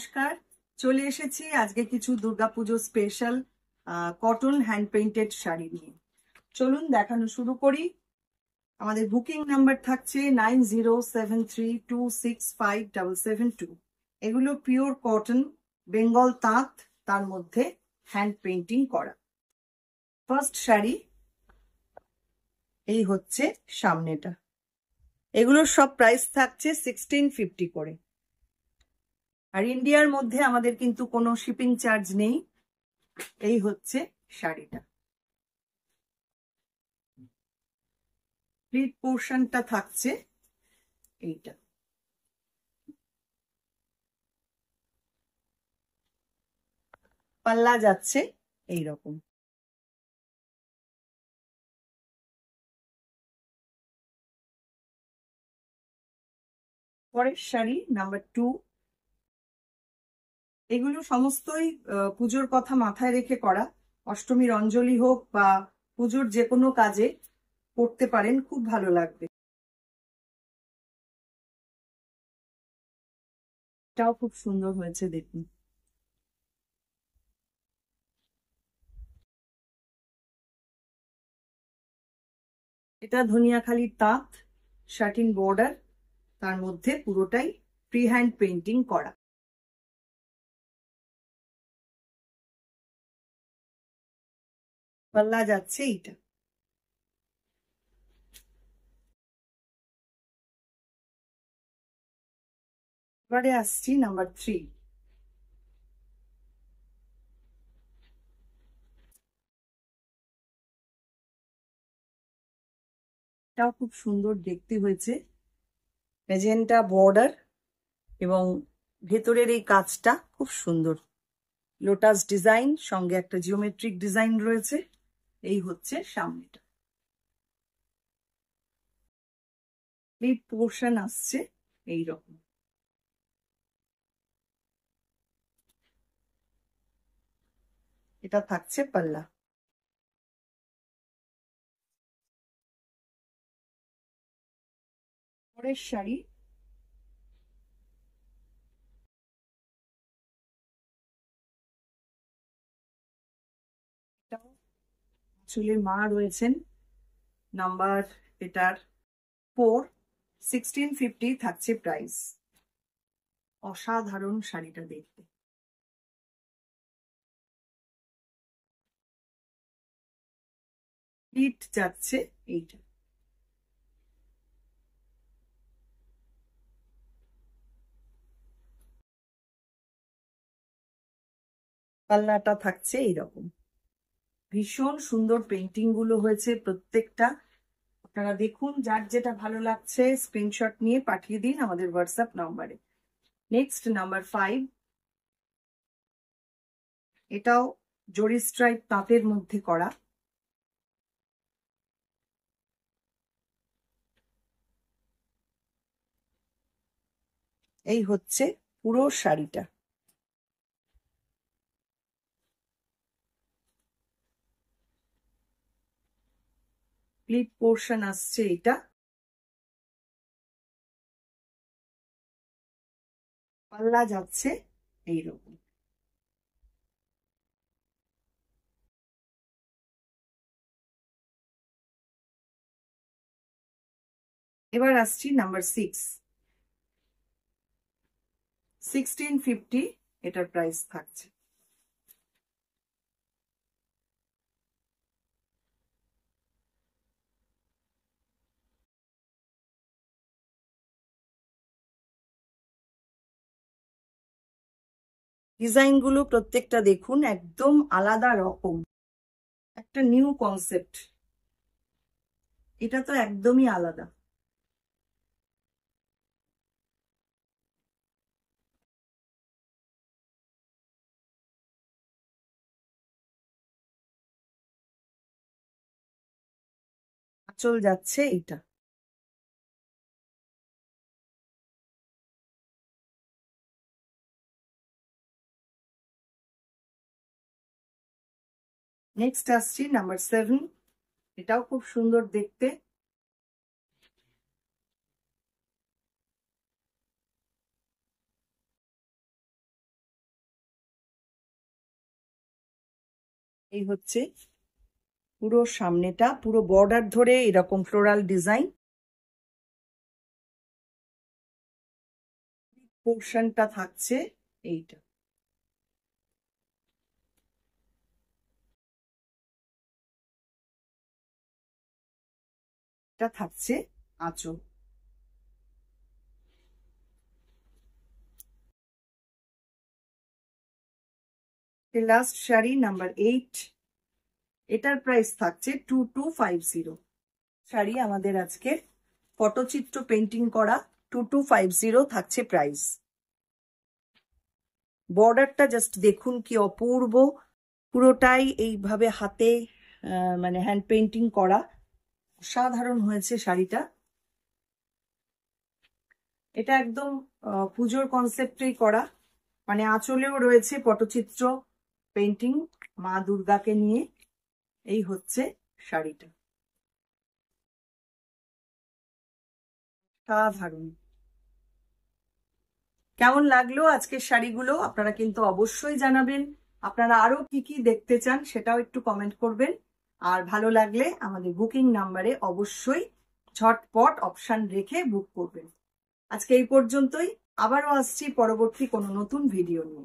নমস্কার চলে এসেছি আজকে কিছু Durga Puja special cotton hand painted sari নিয়ে চলুন দেখানো শুরু করি আমাদের বুকিং নাম্বার থাকছে nine zero seven three two six five double seven two এগুলো পিওর কটন বেঙ্গল তাঁত তার মধ্যে হ্যান্ড পেন্টিং করা ফার্স্ট শাড়ি এই হচ্ছে সামনেটা এগুলোর সব প্রাইস থাকছে সিক্সটিন ফিফটি করে আর ইন্ডিয়ার মধ্যে আমাদের কিন্তু কোনো শিপিং চার্জ নেই এই হচ্ছে শাড়িটা প্লিট পোর্শনটা থাকছে এইটা পাল্লা যাচ্ছে এই রকম পরের শাড়ি নাম্বার টু এগুলো সমস্তই পুজোর কথা মাথায় রেখে করা অষ্টমীর অঞ্জলি হোক বা পুজোর যে কোনো কাজে করতে পারেন খুব ভালো লাগবে এটাও খুব সুন্দর হয়েছে দেখুন এটা ধনিয়াখালি তাঁত শার্টিন বর্ডার তার মধ্যে পুরোটাই ফ্রি হ্যান্ড পেন্টিং করা পাল্লা যাচ্ছে এইটা এবারে আসছি নাম্বার থ্রি এটাও খুব সুন্দর দেখতে হয়েছে মেজেন্টা বর্ডার এবং ভেতরের এই কাজটা খুব সুন্দর লোটাস ডিজাইন সঙ্গে একটা জিওমেট্রিক ডিজাইন রয়েছে এই হচ্ছে সামনেটা এই পোর্শন আসছে এই রকম এটা থাকছে পাল্লা পরের শাড়ি চুলের মা রয়েছেন নাম্বার এটার ফোর সিক্সটিন ফিফটি থাকছে প্রাইস অসাধারণ শাড়িটা দেখতে প্লিট যাচ্ছে এইটা পাল্লাটা থাকছে এইরকম ভীষণ সুন্দর পেন্টিং গুলো হয়েছে প্রত্যেকটা আপনারা দেখুন যার যেটা ভালো লাগছে স্ক্রিনশট নিয়ে পাঠিয়ে দিন আমাদের হোয়াটসঅ্যাপ নাম্বারে নেক্সট নাম্বার ফাইভ এটাও জরি স্ট্রাইপ তাঁতের মধ্যে করা এই হচ্ছে পুরো শাড়িটা কমপ্লিট পোর্শন আসছে এটা পাল্লা যাচ্ছে এইরকম এবার আসছি নাম্বার সিক্স সিক্সটিন ফিফটি এটার প্রাইস থাকছে ডিজাইনগুলো প্রত্যেকটা দেখুন একদম আলাদা রকম একটা নিউ কনসেপ্ট এটা তো একদমই আলাদা চল যাচ্ছে এটা নেক্সট আসছি নাম্বার সেভেন এটাও খুব সুন্দর দেখতে এই হচ্ছে পুরো সামনেটা পুরো বর্ডার ধরে এরকম ফ্লোরাল ডিজাইন পোর্শনটা থাকছে এইটা একটা থাকছে আঁচল লাস্ট শাড়ি নাম্বার এইট এটার প্রাইস থাকছে two two five zero sari আমাদের আজকে ফটোচিত্র পেন্টিং করা টু টু ফাইভ জিরো থাকছে প্রাইস বর্ডারটা জাস্ট দেখুন কি অপূর্ব পুরোটাই এইভাবে হাতে মানে হ্যান্ড পেন্টিং করা অসাধারণ হয়েছে শাড়িটা এটা একদম পুজোর কনসেপ্টেই করা মানে আঁচলেও রয়েছে পটচিত্র পেন্টিং মা দুর্গাকে নিয়ে এই হচ্ছে শাড়িটা সাধারণ কেমন লাগলো আজকের শাড়িগুলো আপনারা কিন্তু অবশ্যই জানাবেন আপনারা আরো কি কি দেখতে চান সেটাও একটু কমেন্ট করবেন আর ভালো লাগলে আমাদের বুকিং নাম্বারে অবশ্যই ঝটপট অপশান রেখে বুক করবেন আজকে এই পর্যন্তই আবারও আসছি পরবর্তী কোনো নতুন ভিডিও নিয়ে